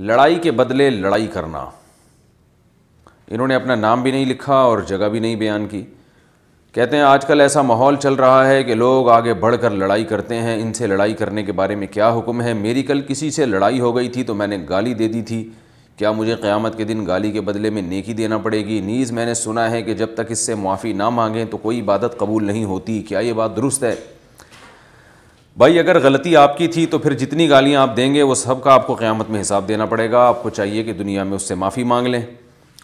लड़ाई के बदले लड़ाई करना इन्होंने अपना नाम भी नहीं लिखा और जगह भी नहीं बयान की कहते हैं आजकल ऐसा माहौल चल रहा है कि लोग आगे बढ़कर लड़ाई करते हैं इनसे लड़ाई करने के बारे में क्या हुक्म है मेरी कल किसी से लड़ाई हो गई थी तो मैंने गाली दे दी थी क्या मुझे क़्यामत के दिन गाली के बदले में नेकी देना पड़ेगी नीज़ मैंने सुना है कि जब तक इससे माफ़ी ना मांगें तो कोई इबादत कबूल नहीं होती क्या ये बात दुरुस्त है भाई अगर गलती आपकी थी तो फिर जितनी गालियाँ आप देंगे वो सब का आपको क़्यामत में हिसाब देना पड़ेगा आपको चाहिए कि दुनिया में उससे माफ़ी मांग लें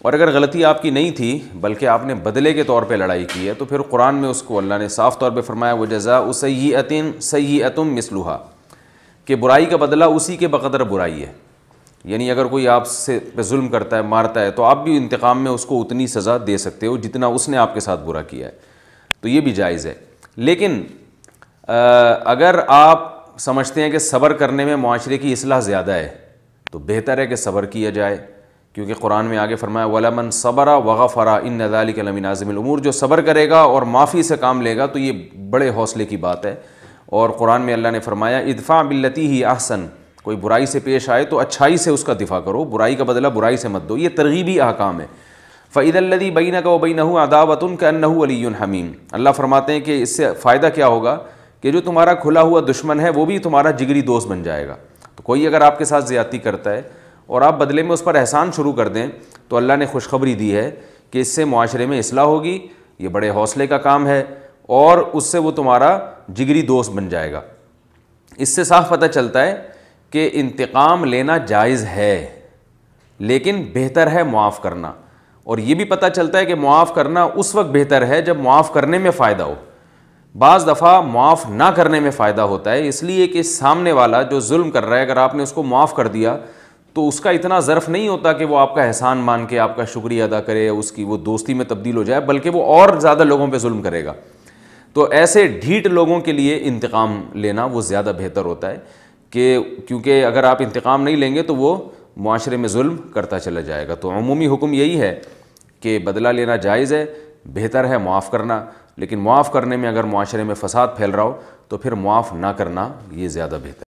और अगर गलती आपकी नहीं थी बल्कि आपने बदले के तौर पे लड़ाई की है तो फिर कुरान में उसको अल्लाह ने साफ़ तौर पे फरमाया वो जजा उसई अतिन सई अतुम मिसलूहा कि बुराई का बदला उसी के बकदर बुराई है यानी अगर कोई आपसे पे जुल्म करता है मारता है तो आप भी इंतकाम में उसको उतनी सज़ा दे सकते हो जितना उसने आपके साथ बुरा किया है तो ये भी जायज़ है लेकिन अगर आप समझते हैं कि सब्र करने में माशरे की असलाह ज़्यादा है तो बेहतर है कि सब्र किया जाए क्योंकि कुरान में आगे फरमाया वलामन सबरा वगफ़रा इन नज़ाली कलमी नाजमूर जो सब्र करेगा और माफ़ी से काम लेगा तो ये बड़े हौसले की बात है और कुरान में अल्लाह ने फरमाया इदफ़ा बिल्लती ही आहसन कोई बुराई से पेश आए तो अच्छाई से उसका दिफा करो बुराई का बदला बुराई से मत दो ये तरगीबी अहकाम है फ़ैदल्लदी बैन का वबीन अदावतन का अनहू अली हमीम अल्लाह फरमाते हैं कि इससे फ़ायदा क्या होगा कि जो तुम्हारा खुला हुआ दुश्मन है वो भी तुम्हारा जिगरी दोस्त बन जाएगा तो कोई अगर आपके साथ ज़्यादा करता है और आप बदले में उस पर एहसान शुरू कर दें तो अल्लाह ने खुशखबरी दी है कि इससे माशरे में असलाह होगी ये बड़े हौसले का काम है और उससे वो तुम्हारा जिगरी दोस्त बन जाएगा इससे साफ पता चलता है कि इंतकाम लेना जायज़ है लेकिन बेहतर है मुआफ़ करना और ये भी पता चलता है कि मुआफ़ करना उस वक्त बेहतर है जब मुआफ़ करने में फ़ायदा हो बाज दफ़ा माफ़ ना करने में फ़ायदा होता है इसलिए कि सामने वाला जो जुल्म कर रहा है अगर आपने उसको माफ़ कर दिया तो उसका इतना ज़र्फ़ नहीं होता कि वो आपका एहसान मान के आपका शुक्रिया अदा करे उसकी वो दोस्ती में तब्दील हो जाए बल्कि वो और ज़्यादा लोगों पर जुल्म करेगा तो ऐसे ढीठ लोगों के लिए इंतकाम लेना वो ज़्यादा बेहतर होता है कि क्योंकि अगर आप इंतकाम नहीं लेंगे तो वो माशरे में जुल्म करता चला जाएगा तो अमूमी हुक्म यही है कि बदला लेना जायज़ है बेहतर है माफ़ करना लेकिन मुआफ़ करने में अगर माशरे में फ़साद फैल रहा हो तो फिर मुआफ़ ना करना ये ज़्यादा बेहतर